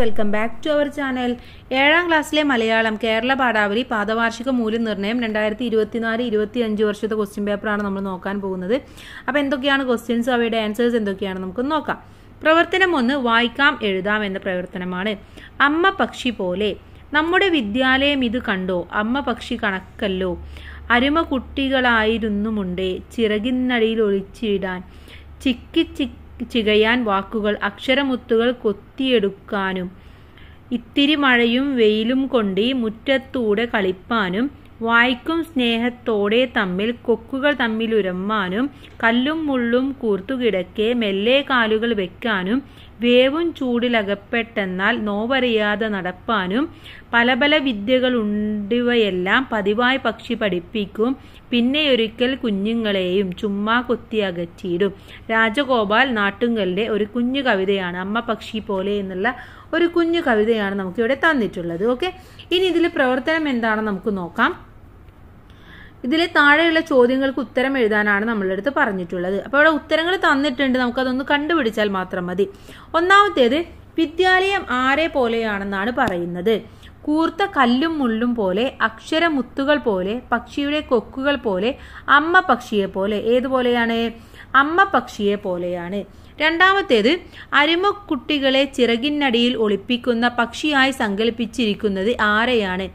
welcome back to our channel ഏഴാം ക്ലാസ്സിലെ മലയാളം കേരള പാഠാവലി പാദവാർഷിക മൂല്യനിർണ്ണയം രണ്ടായിരത്തി ഇരുപത്തിനാല് ഇരുപത്തി അഞ്ച് വർഷത്തെ ക്വസ്റ്റ്യൻ പേപ്പറാണ് നമ്മൾ നോക്കാൻ പോകുന്നത് അപ്പോൾ എന്തൊക്കെയാണ് ക്വസ്റ്റ്യൻസ് അവയുടെ ആൻസേഴ്സ് എന്തൊക്കെയാണ് നമുക്ക് നോക്കാം പ്രവർത്തനം ഒന്ന് വായിക്കാം എഴുതാം എന്ന പ്രവർത്തനമാണ് അമ്മ പക്ഷി പോലെ നമ്മുടെ വിദ്യാലയം ഇത് കണ്ടോ അമ്മ പക്ഷി കണക്കല്ലോ അരുമ കുട്ടികളായിരുന്നുമുണ്ടേ ചിറകിന്നടിയിൽ ഒളിച്ചിടാൻ ചിക്കി ചിക്കി ചികയാൻ വാക്കുകൾ അക്ഷരമുത്തുകൾ കൊത്തിയെടുക്കാനും ഇത്തിരി മഴയും വെയിലും കൊണ്ട് മുറ്റത്തൂടെ കളിപ്പാനും വായ്ക്കും സ്നേഹത്തോടെ തമ്മിൽ കൊക്കുകൾ തമ്മിലുരമ്മാനും കല്ലും മുള്ളും കൂർത്തുകിടക്കെ മെല്ലെ കാലുകൾ വെക്കാനും വേവും ചൂടിലകപ്പെട്ടെന്നാൽ നോവറിയാതെ നടപ്പാനും പല പല വിദ്യകളുണ്ടിവയെല്ലാം പതിവായി പക്ഷി പഠിപ്പിക്കും പിന്നെയൊരിക്കൽ കുഞ്ഞുങ്ങളെയും ചുമ്മാ കുത്തി അകറ്റിയിടും രാജഗോപാൽ നാട്ടുങ്കലിൻ്റെ ഒരു കുഞ്ഞു കവിതയാണ് അമ്മ പക്ഷി പോലെ എന്നുള്ള ഒരു കുഞ്ഞു കവിതയാണ് നമുക്കിവിടെ തന്നിട്ടുള്ളത് ഓക്കെ ഇനി ഇതിൽ പ്രവർത്തനം എന്താണെന്ന് നമുക്ക് നോക്കാം ഇതിലെ താഴെയുള്ള ചോദ്യങ്ങൾക്ക് ഉത്തരം എഴുതാനാണ് നമ്മളുടെ അടുത്ത് പറഞ്ഞിട്ടുള്ളത് അപ്പോൾ ഇവിടെ ഉത്തരങ്ങൾ തന്നിട്ടുണ്ട് നമുക്കതൊന്ന് കണ്ടുപിടിച്ചാൽ മാത്രം മതി ഒന്നാമത്തേത് വിദ്യാലയം ആരെ പോലെയാണെന്നാണ് പറയുന്നത് കൂർത്ത കല്ലും മുള്ളും പോലെ അക്ഷരമുത്തുകൾ പോലെ പക്ഷിയുടെ കൊക്കുകൾ പോലെ അമ്മ പക്ഷിയെ പോലെ ഏതുപോലെയാണ് അമ്മ പക്ഷിയെ പോലെയാണ് രണ്ടാമത്തേത് അരിമക്കുട്ടികളെ ചിറകിനടിയിൽ ഒളിപ്പിക്കുന്ന പക്ഷിയായി സങ്കല്പിച്ചിരിക്കുന്നത് ആരെയാണ്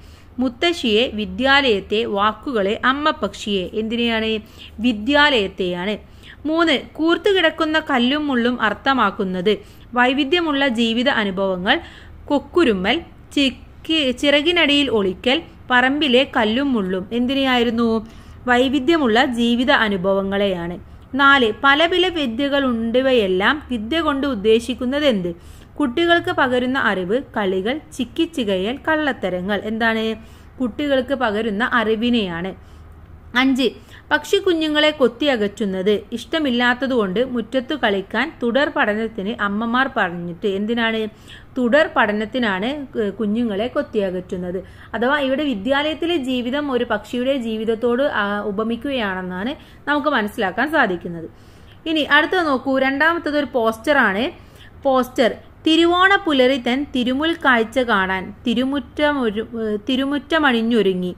മുത്തശ്ശിയെ വിദ്യാലയത്തെ വാക്കുകളെ അമ്മ പക്ഷിയെ എന്തിനെയാണ് വിദ്യാലയത്തെയാണ് മൂന്ന് കൂർത്തു കിടക്കുന്ന കല്ലും മുള്ളും അർത്ഥമാക്കുന്നത് വൈവിധ്യമുള്ള ജീവിത അനുഭവങ്ങൾ കൊക്കുരുമ്മൽ ചിക്ക് ചിറകിനടിയിൽ ഒളിക്കൽ പറമ്പിലെ കല്ലും മുള്ളും എന്തിനെയായിരുന്നു വൈവിധ്യമുള്ള ജീവിത അനുഭവങ്ങളെയാണ് നാല് പല പല വിദ്യകളുണ്ടവയെല്ലാം വിദ്യ കൊണ്ട് ഉദ്ദേശിക്കുന്നത് എന്ത് കുട്ടികൾക്ക് പകരുന്ന അറിവ് കളികൾ ചിക്കിച്ചികയൽ കള്ളത്തരങ്ങൾ എന്താണ് കുട്ടികൾക്ക് പകരുന്ന അറിവിനെയാണ് അഞ്ച് പക്ഷി കുഞ്ഞുങ്ങളെ കൊത്തിയകറ്റുന്നത് ഇഷ്ടമില്ലാത്തതുകൊണ്ട് മുറ്റത്തു കളിക്കാൻ തുടർ പഠനത്തിന് അമ്മമാർ പറഞ്ഞിട്ട് എന്തിനാണ് തുടർ പഠനത്തിനാണ് കുഞ്ഞുങ്ങളെ അകറ്റുന്നത് അഥവാ ഇവിടെ വിദ്യാലയത്തിലെ ജീവിതം ഒരു പക്ഷിയുടെ ജീവിതത്തോട് ഉപമിക്കുകയാണെന്നാണ് നമുക്ക് മനസ്സിലാക്കാൻ സാധിക്കുന്നത് ഇനി അടുത്ത നോക്കൂ രണ്ടാമത്തത് ഒരു പോസ്റ്ററാണ് പോസ്റ്റർ തിരുവോണ തിരുമുൽ കാഴ്ച കാണാൻ തിരുമുറ്റമൊരു തിരുമുറ്റമണിഞ്ഞൊരുങ്ങി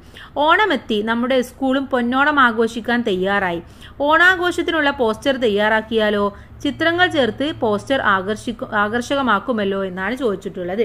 ഓണമെത്തി നമ്മുടെ സ്കൂളും പൊന്നോണം ആഘോഷിക്കാൻ തയ്യാറായി ഓണാഘോഷത്തിനുള്ള പോസ്റ്റർ തയ്യാറാക്കിയാലോ ചിത്രങ്ങൾ ചേർത്ത് പോസ്റ്റർ ആകർഷിക്കും ആകർഷകമാക്കുമല്ലോ എന്നാണ് ചോദിച്ചിട്ടുള്ളത്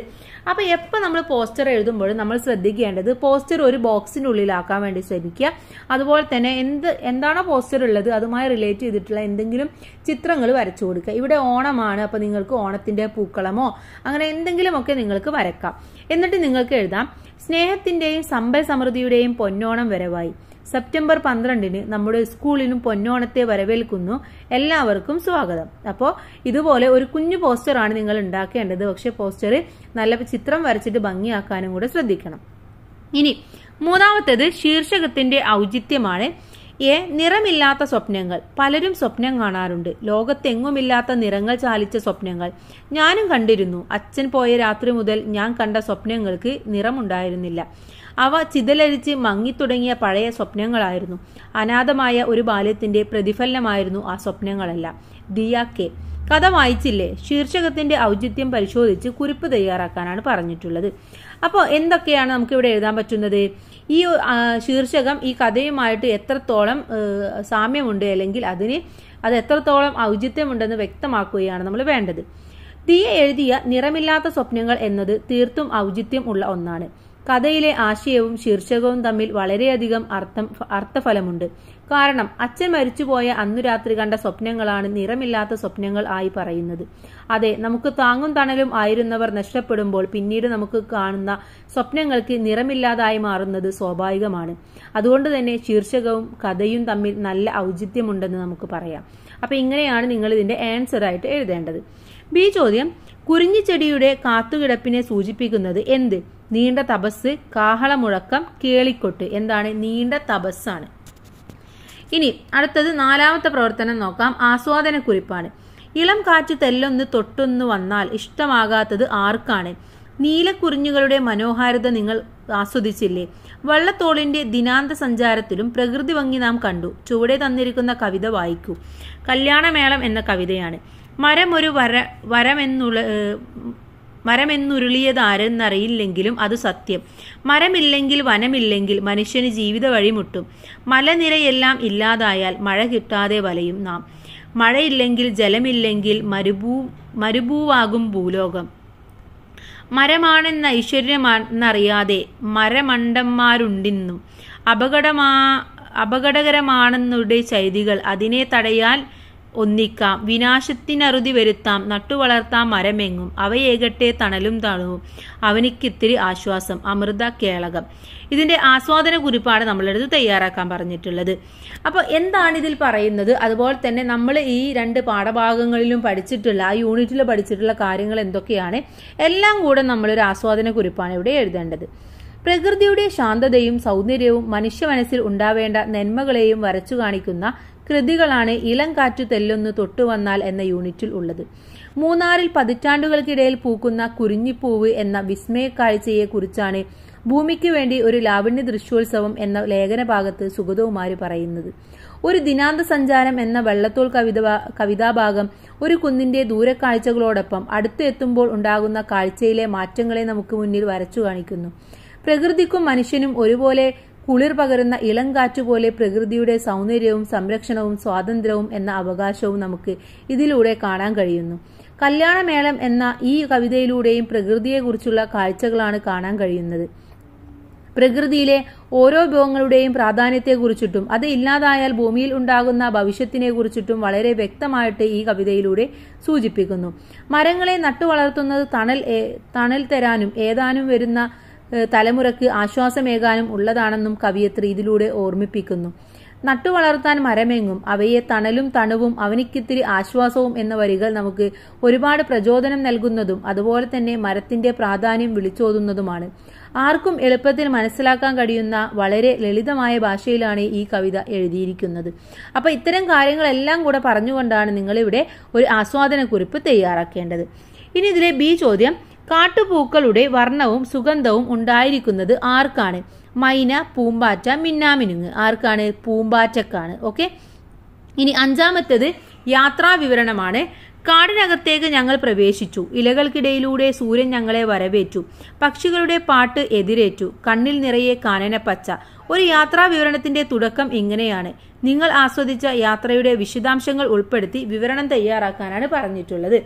അപ്പോൾ എപ്പോൾ നമ്മൾ പോസ്റ്റർ എഴുതുമ്പോഴും നമ്മൾ ശ്രദ്ധിക്കേണ്ടത് പോസ്റ്റർ ഒരു ബോക്സിനുള്ളിലാക്കാൻ വേണ്ടി ശ്രമിക്കുക അതുപോലെ തന്നെ എന്ത് എന്താണോ പോസ്റ്റർ ഉള്ളത് അതുമായി റിലേറ്റ് ചെയ്തിട്ടുള്ള എന്തെങ്കിലും ചിത്രങ്ങൾ വരച്ചു കൊടുക്കുക ഇവിടെ ഓണമാണ് അപ്പോൾ നിങ്ങൾക്ക് ഓണത്തിൻ്റെ പൂക്കളമോ അങ്ങനെ എന്തെങ്കിലുമൊക്കെ നിങ്ങൾക്ക് വരക്കാം എന്നിട്ട് നിങ്ങൾക്ക് എഴുതാം സ്നേഹത്തിൻ്റെയും സമ്പൽ സമൃദ്ധിയുടെയും പൊന്നോണം വരവായി സെപ്റ്റംബർ പന്ത്രണ്ടിന് നമ്മുടെ സ്കൂളിനും പൊന്നോണത്തെ വരവേൽക്കുന്നു എല്ലാവർക്കും സ്വാഗതം അപ്പോൾ ഇതുപോലെ ഒരു കുഞ്ഞു പോസ്റ്ററാണ് നിങ്ങൾ ഉണ്ടാക്കേണ്ടത് പക്ഷേ പോസ്റ്റർ നല്ല ചിത്രം വരച്ചിട്ട് ഭംഗിയാക്കാനും കൂടെ ശ്രദ്ധിക്കണം ഇനി മൂന്നാമത്തേത് ശീർഷകത്തിന്റെ ഔചിത്യമാണ് എ നിറമില്ലാത്ത സ്വപ്നങ്ങൾ പലരും സ്വപ്നം കാണാറുണ്ട് ലോകത്തെങ്ങുമില്ലാത്ത നിറങ്ങൾ ചാലിച്ച സ്വപ്നങ്ങൾ ഞാനും കണ്ടിരുന്നു അച്ഛൻ പോയ രാത്രി മുതൽ ഞാൻ കണ്ട സ്വപ്നങ്ങൾക്ക് നിറമുണ്ടായിരുന്നില്ല അവ ചിതലരിച്ച് മങ്ങിത്തുടങ്ങിയ പഴയ സ്വപ്നങ്ങളായിരുന്നു അനാഥമായ ഒരു ബാല്യത്തിന്റെ പ്രതിഫലനമായിരുന്നു ആ സ്വപ്നങ്ങളെല്ലാം ദിയ കെ കഥ വായിച്ചില്ലേ ശീർഷകത്തിന്റെ ഔചിത്യം പരിശോധിച്ച് കുറിപ്പ് തയ്യാറാക്കാനാണ് പറഞ്ഞിട്ടുള്ളത് അപ്പോൾ എന്തൊക്കെയാണ് നമുക്കിവിടെ എഴുതാൻ പറ്റുന്നത് ഈ ശീർഷകം ഈ കഥയുമായിട്ട് എത്രത്തോളം സാമ്യമുണ്ട് അല്ലെങ്കിൽ അതിന് അത് എത്രത്തോളം ഔചിത്യമുണ്ടെന്ന് വ്യക്തമാക്കുകയാണ് നമ്മൾ വേണ്ടത് തീയെ എഴുതിയ നിറമില്ലാത്ത സ്വപ്നങ്ങൾ എന്നത് തീർത്തും ഔചിത്യം ഉള്ള ഒന്നാണ് കഥയിലെ ആശയവും ശീർഷകവും തമ്മിൽ വളരെയധികം അർത്ഥം അർത്ഥഫലമുണ്ട് കാരണം അച്ഛൻ മരിച്ചുപോയ അന്നു രാത്രി കണ്ട സ്വപ്നങ്ങളാണ് നിറമില്ലാത്ത സ്വപ്നങ്ങൾ ആയി പറയുന്നത് അതെ നമുക്ക് താങ്ങും തണലും ആയിരുന്നവർ നഷ്ടപ്പെടുമ്പോൾ പിന്നീട് നമുക്ക് കാണുന്ന സ്വപ്നങ്ങൾക്ക് നിറമില്ലാതായി മാറുന്നത് സ്വാഭാവികമാണ് അതുകൊണ്ട് തന്നെ ശീർഷകവും കഥയും തമ്മിൽ നല്ല ഔചിത്യമുണ്ടെന്ന് നമുക്ക് പറയാം അപ്പൊ ഇങ്ങനെയാണ് നിങ്ങൾ ഇതിന്റെ ആൻസർ ആയിട്ട് എഴുതേണ്ടത് ബി ചോദ്യം കുറിഞ്ഞിച്ചെടിയുടെ കാത്തുകിടപ്പിനെ സൂചിപ്പിക്കുന്നത് എന്ത് നീണ്ട തപസ് കാഹളമുഴക്കം കേളിക്കൊട്ട് എന്താണ് നീണ്ട തപസ്സാണ് ഇനി അടുത്തത് നാലാമത്തെ പ്രവർത്തനം നോക്കാം ആസ്വാദനക്കുറിപ്പാണ് ഇളം കാറ്റ് തെല്ലൊന്ന് തൊട്ടൊന്ന് വന്നാൽ ഇഷ്ടമാകാത്തത് ആർക്കാണ് നീലക്കുറിഞ്ഞുകളുടെ മനോഹാരിത നിങ്ങൾ ആസ്വദിച്ചില്ലേ വള്ളത്തോളിന്റെ ദിനാന്ത സഞ്ചാരത്തിലും പ്രകൃതി ഭംഗി നാം കണ്ടു ചുവടെ തന്നിരിക്കുന്ന കവിത വായിക്കൂ കല്യാണമേളം എന്ന കവിതയാണ് മരം ഒരു വര വരമെന്നുള്ള മരമെന്നുരുളിയത് ആരെന്നറിയില്ലെങ്കിലും അത് സത്യം മരമില്ലെങ്കിൽ വനമില്ലെങ്കിൽ മനുഷ്യന് ജീവിത വഴിമുട്ടും മലനിരയെല്ലാം ഇല്ലാതായാൽ മഴ കിട്ടാതെ വലയും നാം മഴയില്ലെങ്കിൽ ജലമില്ലെങ്കിൽ മരുഭൂ മരുഭൂവാകും ഭൂലോകം മരമാണെന്ന ഐശ്വര്യമാണെന്നറിയാതെ മരമണ്ടന്മാരുണ്ടിന്നും അപകടമാ അപകടകരമാണെന്നുടെ ചൈതികൾ അതിനെ തടയാൽ ഒന്നിക്കാം വിനാശത്തിനറുതി വരുത്താം നട്ടുവളർത്താം മരമെങ്ങും അവയേകട്ടെ തണലും തണുവും അവനിക്കിത്തിരി ആശ്വാസം അമൃത കേളകം ഇതിൻ്റെ ആസ്വാദന കുറിപ്പാണ് നമ്മളെടുത്ത് തയ്യാറാക്കാൻ പറഞ്ഞിട്ടുള്ളത് അപ്പോൾ എന്താണ് ഇതിൽ പറയുന്നത് അതുപോലെ തന്നെ നമ്മൾ ഈ രണ്ട് പാഠഭാഗങ്ങളിലും പഠിച്ചിട്ടുള്ള ആ യൂണിറ്റിൽ പഠിച്ചിട്ടുള്ള കാര്യങ്ങൾ എന്തൊക്കെയാണ് എല്ലാം കൂടെ നമ്മളൊരു ആസ്വാദന കുറിപ്പാണ് ഇവിടെ എഴുതേണ്ടത് പ്രകൃതിയുടെ ശാന്തതയും സൗന്ദര്യവും മനുഷ്യ മനസ്സിൽ ഉണ്ടാവേണ്ട നന്മകളെയും വരച്ചു കാണിക്കുന്ന കൃതികളാണ് ഇളം കാറ്റു തെല്ലൊന്ന് തൊട്ടുവന്നാൽ എന്ന യൂണിറ്റിൽ ഉള്ളത് മൂന്നാറിൽ പതിറ്റാണ്ടുകൾക്കിടയിൽ പൂക്കുന്ന കുരിഞ്ഞിപ്പൂവ് എന്ന വിസ്മയ കുറിച്ചാണ് ഭൂമിക്ക് വേണ്ടി ഒരു ലാവണ്യ ദൃശ്യോത്സവം എന്ന ലേഖനഭാഗത്ത് സുഗതകുമാരി പറയുന്നത് ഒരു ദിനാന്ത സഞ്ചാരം എന്ന വെള്ളത്തോൾ കവിത കവിതാഭാഗം ഒരു കുന്നിന്റെ ദൂരക്കാഴ്ചകളോടൊപ്പം അടുത്തെത്തുമ്പോൾ ഉണ്ടാകുന്ന കാഴ്ചയിലെ മാറ്റങ്ങളെ നമുക്ക് മുന്നിൽ വരച്ചു കാണിക്കുന്നു പ്രകൃതിക്കും മനുഷ്യനും ഒരുപോലെ കുളിർ പകരുന്ന ഇളം കാറ്റുപോലെ പ്രകൃതിയുടെ സൗന്ദര്യവും സംരക്ഷണവും സ്വാതന്ത്ര്യവും എന്ന അവകാശവും നമുക്ക് ഇതിലൂടെ കാണാൻ കഴിയുന്നു കല്യാണമേളം എന്ന ഈ കവിതയിലൂടെയും പ്രകൃതിയെക്കുറിച്ചുള്ള കാഴ്ചകളാണ് കാണാൻ കഴിയുന്നത് പ്രകൃതിയിലെ ഓരോ വിഭവങ്ങളുടെയും പ്രാധാന്യത്തെക്കുറിച്ചിട്ടും അത് ഇല്ലാതായാൽ ഭൂമിയിൽ ഉണ്ടാകുന്ന ഭവിഷ്യത്തിനെക്കുറിച്ചിട്ടും വളരെ വ്യക്തമായിട്ട് ഈ കവിതയിലൂടെ സൂചിപ്പിക്കുന്നു മരങ്ങളെ നട്ടുവളർത്തുന്നത് തണൽ തണൽ തരാനും ഏതാനും വരുന്ന തലമുറയ്ക്ക് ആശ്വാസമേകാനും ഉള്ളതാണെന്നും കവിയത്രി ഇതിലൂടെ ഓർമ്മിപ്പിക്കുന്നു നട്ടുവളർത്താൻ മരമെങ്ങും അവയെ തണലും തണുവും അവനിക്കിത്തിരി ആശ്വാസവും എന്ന വരികൾ നമുക്ക് ഒരുപാട് പ്രചോദനം നൽകുന്നതും അതുപോലെ തന്നെ മരത്തിന്റെ പ്രാധാന്യം വിളിച്ചോതുന്നതുമാണ് ആർക്കും എളുപ്പത്തിൽ മനസ്സിലാക്കാൻ കഴിയുന്ന വളരെ ലളിതമായ ഭാഷയിലാണ് ഈ കവിത എഴുതിയിരിക്കുന്നത് അപ്പൊ ഇത്തരം കാര്യങ്ങളെല്ലാം കൂടെ പറഞ്ഞുകൊണ്ടാണ് നിങ്ങളിവിടെ ഒരു ആസ്വാദനക്കുറിപ്പ് തയ്യാറാക്കേണ്ടത് ഇനി ഇതിലെ ബി ചോദ്യം കാട്ടുപൂക്കളുടെ വർണ്ണവും സുഗന്ധവും ഉണ്ടായിരിക്കുന്നത് ആർക്കാണ് മൈന പൂമ്പാറ്റ മിന്നാമിനുങ്ങ് ആർക്കാണ് പൂമ്പാറ്റക്കാണ് ഓക്കെ ഇനി അഞ്ചാമത്തേത് യാത്രാ വിവരണമാണ് കാടിനകത്തേക്ക് ഞങ്ങൾ പ്രവേശിച്ചു ഇലകൾക്കിടയിലൂടെ സൂര്യൻ ഞങ്ങളെ വരവേറ്റു പക്ഷികളുടെ പാട്ട് എതിരേറ്റു കണ്ണിൽ നിറയെ കാനനപ്പച്ച ഒരു യാത്രാ വിവരണത്തിന്റെ തുടക്കം ഇങ്ങനെയാണ് നിങ്ങൾ ആസ്വദിച്ച യാത്രയുടെ വിശദാംശങ്ങൾ ഉൾപ്പെടുത്തി വിവരണം തയ്യാറാക്കാനാണ് പറഞ്ഞിട്ടുള്ളത്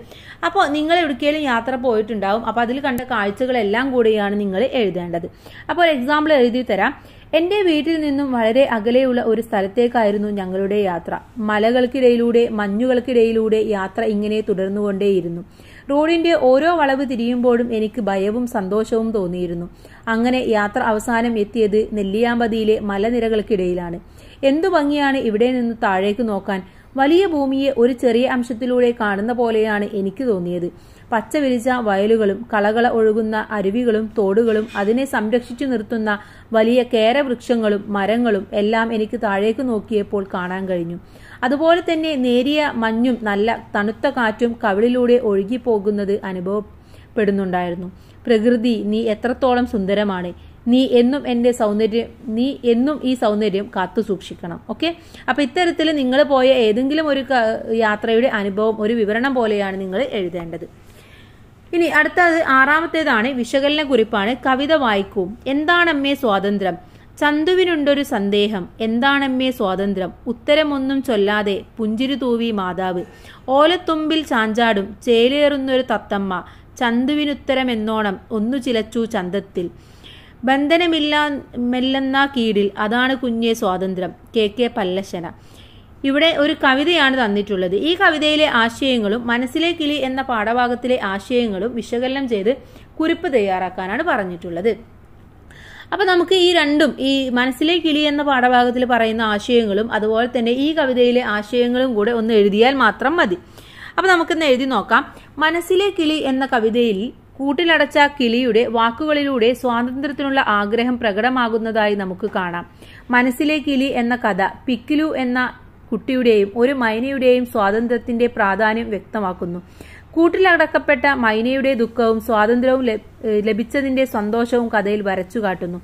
അപ്പോൾ നിങ്ങൾ എവിടേക്കെങ്കിലും യാത്ര പോയിട്ടുണ്ടാവും അപ്പോൾ അതിൽ കണ്ട കാഴ്ചകളെല്ലാം കൂടെയാണ് നിങ്ങൾ എഴുതേണ്ടത് അപ്പോൾ എക്സാമ്പിൾ എഴുതി തരാം എന്റെ വീട്ടിൽ നിന്നും വളരെ അകലെയുള്ള ഒരു സ്ഥലത്തേക്കായിരുന്നു ഞങ്ങളുടെ യാത്ര മലകൾക്കിടയിലൂടെ മഞ്ഞുകൾക്കിടയിലൂടെ യാത്ര ഇങ്ങനെ തുടർന്നുകൊണ്ടേയിരുന്നു റോഡിന്റെ ഓരോ വളവ് തിരിയുമ്പോഴും എനിക്ക് ഭയവും സന്തോഷവും തോന്നിയിരുന്നു അങ്ങനെ യാത്ര അവസാനം എത്തിയത് നെല്ലിയാമ്പതിയിലെ മലനിരകൾക്കിടയിലാണ് എന്തു ഭംഗിയാണ് ഇവിടെ നിന്ന് താഴേക്ക് നോക്കാൻ വലിയ ഭൂമിയെ ഒരു ചെറിയ അംശത്തിലൂടെ കാണുന്ന പോലെയാണ് എനിക്ക് തോന്നിയത് പച്ച വയലുകളും കളകള ഒഴുകുന്ന അരുവികളും തോടുകളും അതിനെ സംരക്ഷിച്ചു നിർത്തുന്ന വലിയ കേരവൃക്ഷങ്ങളും മരങ്ങളും എല്ലാം എനിക്ക് താഴേക്ക് നോക്കിയപ്പോൾ കാണാൻ കഴിഞ്ഞു അതുപോലെ തന്നെ നേരിയ മഞ്ഞും നല്ല തണുത്ത കാറ്റും കവിളിലൂടെ ഒഴുകിപ്പോകുന്നത് അനുഭവപ്പെടുന്നുണ്ടായിരുന്നു പ്രകൃതി നീ എത്രത്തോളം സുന്ദരമാണ് നീ എന്നും എൻ്റെ സൗന്ദര്യം നീ എന്നും ഈ സൗന്ദര്യം കാത്തു സൂക്ഷിക്കണം ഓക്കെ അപ്പൊ ഇത്തരത്തിൽ നിങ്ങൾ പോയ ഏതെങ്കിലും ഒരു യാത്രയുടെ അനുഭവം ഒരു വിവരണം പോലെയാണ് നിങ്ങൾ എഴുതേണ്ടത് ഇനി അടുത്തത് ആറാമത്തേതാണ് വിശകലന കുറിപ്പാണ് കവിത വായിക്കും എന്താണമ്മേ സ്വാതന്ത്ര്യം ചന്തുവിനുണ്ടൊരു സന്ദേഹം എന്താണമ്മേ സ്വാതന്ത്ര്യം ഉത്തരമൊന്നും ചൊല്ലാതെ പുഞ്ചിരി തൂവി മാതാവ് ഓലത്തുമ്പിൽ ചാഞ്ചാടും ചേലേറുന്നൊരു തത്തമ്മ എന്നോണം ഒന്നു ചിലച്ചു ചന്തത്തിൽ ബന്ധനമില്ല മെല്ലെന്ന കീഴിൽ അതാണ് കുഞ്ഞെ സ്വാതന്ത്ര്യം കെ കെ പല്ലശന ഇവിടെ ഒരു കവിതയാണ് തന്നിട്ടുള്ളത് ഈ കവിതയിലെ ആശയങ്ങളും മനസ്സിലെ കിളി എന്ന പാഠഭാഗത്തിലെ ആശയങ്ങളും വിശകലനം ചെയ്ത് കുറിപ്പ് തയ്യാറാക്കാനാണ് പറഞ്ഞിട്ടുള്ളത് അപ്പം നമുക്ക് ഈ രണ്ടും ഈ മനസ്സിലെ കിളി എന്ന പാഠഭാഗത്തിൽ പറയുന്ന ആശയങ്ങളും അതുപോലെ തന്നെ ഈ കവിതയിലെ ആശയങ്ങളും കൂടെ ഒന്ന് എഴുതിയാൽ മാത്രം മതി അപ്പം നമുക്കിന്ന് എഴുതി നോക്കാം മനസ്സിലെ കിളി എന്ന കവിതയിൽ കൂട്ടിലടച്ച കിളിയുടെ വാക്കുകളിലൂടെ സ്വാതന്ത്ര്യത്തിനുള്ള ആഗ്രഹം പ്രകടമാകുന്നതായി നമുക്ക് കാണാം മനസ്സിലെ കിളി എന്ന കഥ പിക്കിലു എന്ന കുട്ടിയുടെയും ഒരു മൈനയുടെയും സ്വാതന്ത്ര്യത്തിന്റെ പ്രാധാന്യം വ്യക്തമാക്കുന്നു കൂട്ടിലടക്കപ്പെട്ട മൈനയുടെ ദുഃഖവും സ്വാതന്ത്ര്യവും ലഭിച്ചതിന്റെ സന്തോഷവും കഥയിൽ വരച്ചു കാട്ടുന്നു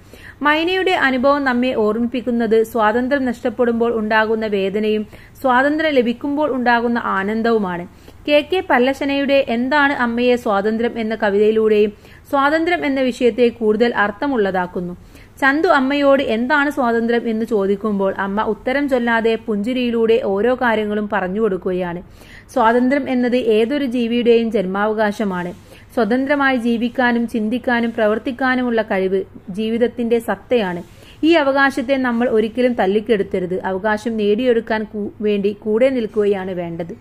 മൈനയുടെ അനുഭവം നമ്മെ ഓർമ്മിപ്പിക്കുന്നത് സ്വാതന്ത്ര്യം നഷ്ടപ്പെടുമ്പോൾ ഉണ്ടാകുന്ന വേദനയും സ്വാതന്ത്ര്യം ലഭിക്കുമ്പോൾ ഉണ്ടാകുന്ന ആനന്ദവുമാണ് കെ കെ പല്ലശനയുടെ എന്താണ് അമ്മയെ സ്വാതന്ത്ര്യം എന്ന കവിതയിലൂടെയും സ്വാതന്ത്ര്യം എന്ന വിഷയത്തെ കൂടുതൽ അർത്ഥമുള്ളതാക്കുന്നു ചന്തു അമ്മയോട് എന്താണ് സ്വാതന്ത്ര്യം എന്ന് ചോദിക്കുമ്പോൾ അമ്മ ഉത്തരം ചൊല്ലാതെ പുഞ്ചിരിയിലൂടെ ഓരോ കാര്യങ്ങളും പറഞ്ഞു കൊടുക്കുകയാണ് സ്വാതന്ത്ര്യം എന്നത് ഏതൊരു ജീവിയുടെയും ജന്മാവകാശമാണ് സ്വതന്ത്രമായി ജീവിക്കാനും ചിന്തിക്കാനും പ്രവർത്തിക്കാനുമുള്ള കഴിവ് ജീവിതത്തിന്റെ സത്തയാണ് ഈ അവകാശത്തെ നമ്മൾ ഒരിക്കലും തല്ലിക്കെടുത്തരുത് അവകാശം നേടിയെടുക്കാൻ വേണ്ടി കൂടെ നിൽക്കുകയാണ് വേണ്ടത്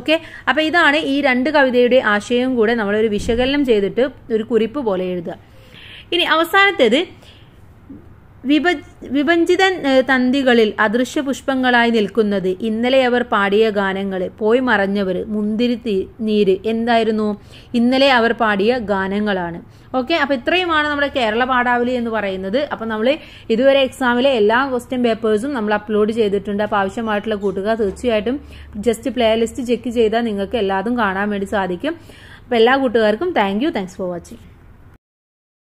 ഓക്കെ അപ്പൊ ഇതാണ് ഈ രണ്ട് കവിതയുടെ ആശയവും കൂടെ നമ്മളൊരു വിശകലനം ചെയ്തിട്ട് ഒരു കുറിപ്പ് പോലെ എഴുതുക ഇനി അവസാനത്തേത് വിഭജിത തന്തികളിൽ അദൃശ്യ പുഷ്പങ്ങളായി നിൽക്കുന്നത് ഇന്നലെ അവർ പാടിയ ഗാനങ്ങൾ പോയി മറഞ്ഞവർ മുന്തിരി നീര് എന്തായിരുന്നു ഇന്നലെ അവർ പാടിയ ഗാനങ്ങളാണ് ഓക്കെ അപ്പോൾ ഇത്രയുമാണ് നമ്മുടെ കേരള പാടാവലി എന്ന് പറയുന്നത് അപ്പോൾ നമ്മൾ ഇതുവരെ എക്സാമിലെ എല്ലാ ക്വസ്റ്റ്യൻ പേപ്പേഴ്സും നമ്മൾ അപ്ലോഡ് ചെയ്തിട്ടുണ്ട് അപ്പോൾ ആവശ്യമായിട്ടുള്ള കൂട്ടുകാർ തീർച്ചയായിട്ടും ജസ്റ്റ് പ്ലേ ലിസ്റ്റ് ചെക്ക് ചെയ്താൽ നിങ്ങൾക്ക് എല്ലാതും കാണാൻ വേണ്ടി സാധിക്കും അപ്പോൾ എല്ലാ കൂട്ടുകാർക്കും thank you thanks for watching